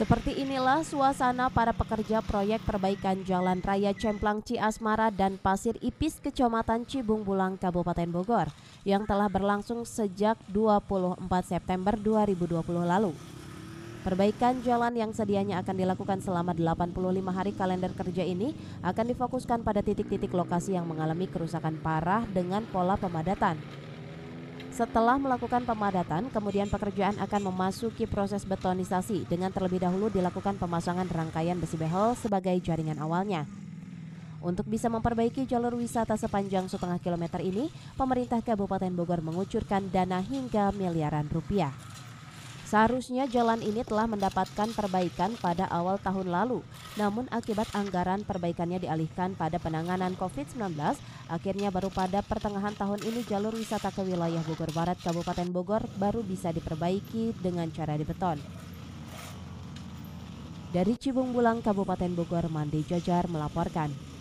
Seperti inilah suasana para pekerja proyek perbaikan Jalan Raya Cemplang Ciasmara dan Pasir Ipis Kecamatan Cibung Bulang Kabupaten Bogor yang telah berlangsung sejak 24 September 2020 lalu. Perbaikan jalan yang sedianya akan dilakukan selama 85 hari kalender kerja ini akan difokuskan pada titik-titik lokasi yang mengalami kerusakan parah dengan pola pemadatan. Setelah melakukan pemadatan, kemudian pekerjaan akan memasuki proses betonisasi dengan terlebih dahulu dilakukan pemasangan rangkaian besi behel sebagai jaringan awalnya. Untuk bisa memperbaiki jalur wisata sepanjang setengah kilometer ini, pemerintah Kabupaten Bogor mengucurkan dana hingga miliaran rupiah. Seharusnya jalan ini telah mendapatkan perbaikan pada awal tahun lalu, namun akibat anggaran perbaikannya dialihkan pada penanganan COVID-19, akhirnya baru pada pertengahan tahun ini jalur wisata ke wilayah Bogor Barat Kabupaten Bogor baru bisa diperbaiki dengan cara dibeton. Dari Cibung Bulang Kabupaten Bogor, Mandi Jajar melaporkan.